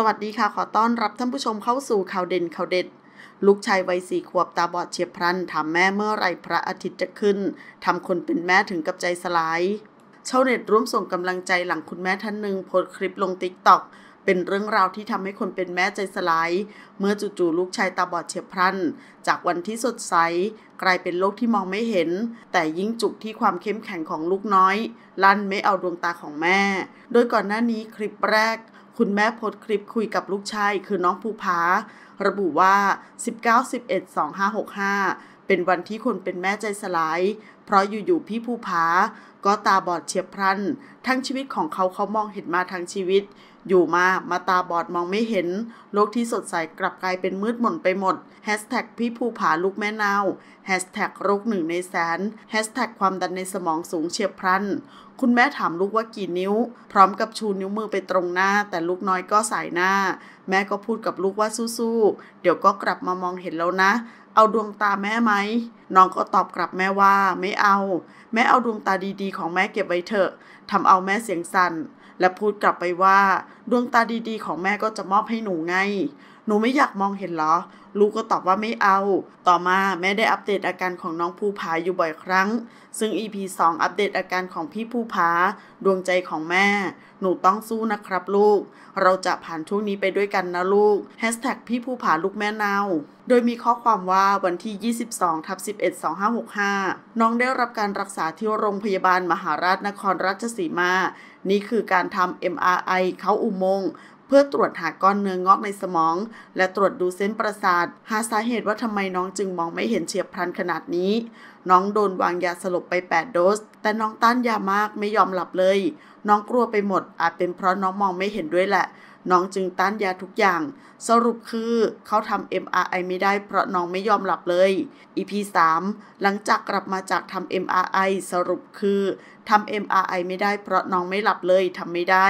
สวัสดีค่ะ ขอต้อนรับท่านผู้ชมเข้าสู่ข่าวเด่นข่าวเด็ด ลูกชายวัยสี่ขวบตาบอดเฉียบพลันถามแม่เมื่อไรพระอาทิตย์จะขึ้น ทำคนเป็นแม่ถึงกับใจสลายชาวเน็ตร่วมส่งกำลังใจหลังคุณแม่ท่านหนึ่งโพสคลิปลงติ๊กต็อกเป็นเรื่องราวที่ทำให้คนเป็นแม่ใจสลาย เมื่อจู่ๆลูกชายตาบอดเฉียบพลันจากวันที่สดใสกลายเป็นโลกที่มองไม่เห็น แต่ยิ่งจุกที่ความเข้มแข็งของลูกน้อยลั่นไม่เอาดวงตาของแม่ โดยก่อนหน้านี้คลิปแรกคุณแม่โพสต์คลิปคุยกับลูกชายคือน้องภูผาระบุว่า 19 11 2565 เป็นวันที่คนเป็นแม่ใจสลายเพราะอยู่ๆพี่ภูผา ก็ตาบอดเฉียบพลัน ทั้งชีวิตของเขาเขามองเห็นมาทั้งชีวิต อยู่มามาตาบอดมองไม่เห็น โลกที่สดใสกลับกลายเป็นมืดหม่นไปหมดแฮชแท็กพี่ภูผาลูกแม่นาวแฮชแท็กโรคหนึ่งในแสนแฮชแท็กความดันในสมองสูงเฉียบพลัน คุณแม่ถามลูกว่ากี่นิ้ว พร้อมกับชูนิ้วมือไปตรงหน้า แต่ลูกน้อยก็สายหน้า แม่ก็พูดกับลูกว่าสู้ๆ เดี๋ยวก็กลับมามองเห็นแล้วนะ เอาดวงตาแม่ไหมน้องก็ตอบกลับแม่ว่าไม่เอา แม่เอาดวงตาดีๆของแม่เก็บไว้เถอะทำเอาแม่เสียงสั่นและพูดกลับไปว่าดวงตาดีๆของแม่ก็จะมอบให้หนูไงหนูไม่อยากมองเห็นหรอ ลูกก็ตอบว่าไม่เอา ต่อมาแม่ได้อัปเดตอาการของน้องภูผาอยู่บ่อยครั้ง ซึ่ง EP 2 อัปเดตอาการของพี่ภูผา ดวงใจของแม่ หนูต้องสู้นะครับลูก เราจะผ่านช่วงนี้ไปด้วยกันนะลูกกพี่ภูผาลูกแม่เนา โดยมีข้อความว่าวันที่ 22ทับ11 2565 น้องได้รับการรักษาที่โรงพยาบาลมหาราชนครราชสีมา นี่คือการทำ MRI เขาอุโมงค์เพื่อตรวจหาก้อนเนื้องอกในสมอง และตรวจดูเส้นประสาท หาสาเหตุว่าทำไมน้องจึงมองไม่เห็นเฉียบพลันขนาดนี้ น้องโดนวางยาสลบไป8โดสแต่น้องต้านยามากไม่ยอมหลับเลย น้องกลัวไปหมดอาจเป็นเพราะน้องมองไม่เห็นด้วยแหละ น้องจึงต้านยาทุกอย่าง สรุปคือเขาทำ MRI ไม่ได้เพราะน้องไม่ยอมหลับเลย EP 3หลังจากกลับมาจากทำ MRI สรุปคือทำ MRI ไม่ได้เพราะน้องไม่หลับเลยทำไม่ได้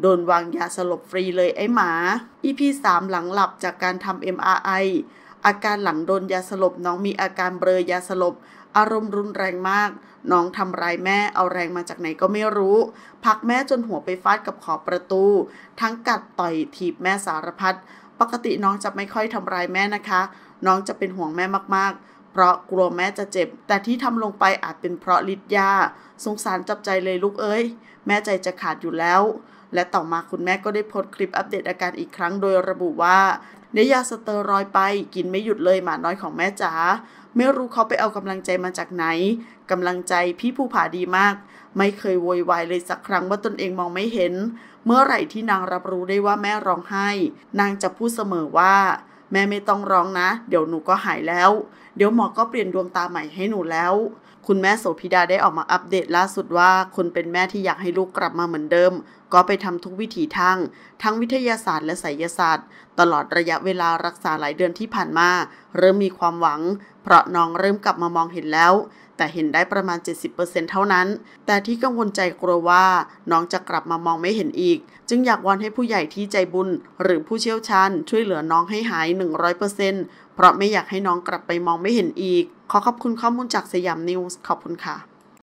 โดนวางยาสลบฟรีเลยไอ้หมา EP 3 หลังหลับจากการทำ MRI อาการหลังโดนยาสลบ น้องมีอาการเบลอยาสลบอารมณ์รุนแรงมาก น้องทำร้ายแม่เอาแรงมาจากไหนก็ไม่รู้ พักแม่จนหัวไปฟาดกับขอบประตูทั้งกัดต่อยถีบแม่สารพัดปกติน้องจะไม่ค่อยทำร้ายแม่นะคะ น้องจะเป็นห่วงแม่มากเพราะกลัวแม่จะเจ็บ แต่ที่ทำลงไปอาจเป็นเพราะฤทธิ์ยา สงสารจับใจเลยลูกเอ้ย แม่ใจจะขาดอยู่แล้ว และต่อมาคุณแม่ก็ได้โพสต์คลิปอัปเดตอาการอีกครั้งโดยระบุว่านื้ยาสเตอรอยไป กินไม่หยุดเลยหมาน้อยของแม่จ๋าไม่รู้เขาไปเอากำลังใจมาจากไหน กำลังใจพี่ภูผาดีมาก ไม่เคยโวยวายเลยสักครั้งว่าตนเองมองไม่เห็น เมื่อไหร่ที่นางรับรู้ได้ว่าแม่ร้องไห้ นางจะพูดเสมอว่าแม่ไม่ต้องร้องนะ เดี๋ยวหนูก็หายแล้ว เดี๋ยวหมอก็เปลี่ยนดวงตาใหม่ให้หนูแล้ว คุณแม่โสพิดาได้ออกมาอัปเดตล่าสุดว่าคนเป็นแม่ที่อยากให้ลูกกลับมาเหมือนเดิม ก็ไปทำทุกวิถีทางทั้งวิทยาศาสตร์และไสยศาสตร์ ตลอดระยะเวลารักษาหลายเดือนที่ผ่านมา เริ่มมีความหวังเพราะน้องเริ่มกลับมามองเห็นแล้วแต่เห็นได้ประมาณ 70%เท่านั้น แต่ที่กังวลใจกลัวว่าน้องจะกลับมามองไม่เห็นอีก จึงอยากวอนให้ผู้ใหญ่ที่ใจบุญหรือผู้เชี่ยวชาญช่วยเหลือน้องให้หาย 100%เพราะไม่อยากให้น้องกลับไปมองไม่เห็นอีก ขอขอบคุณข้อมูลจากสยามนิวส์ขอบคุณค่ะ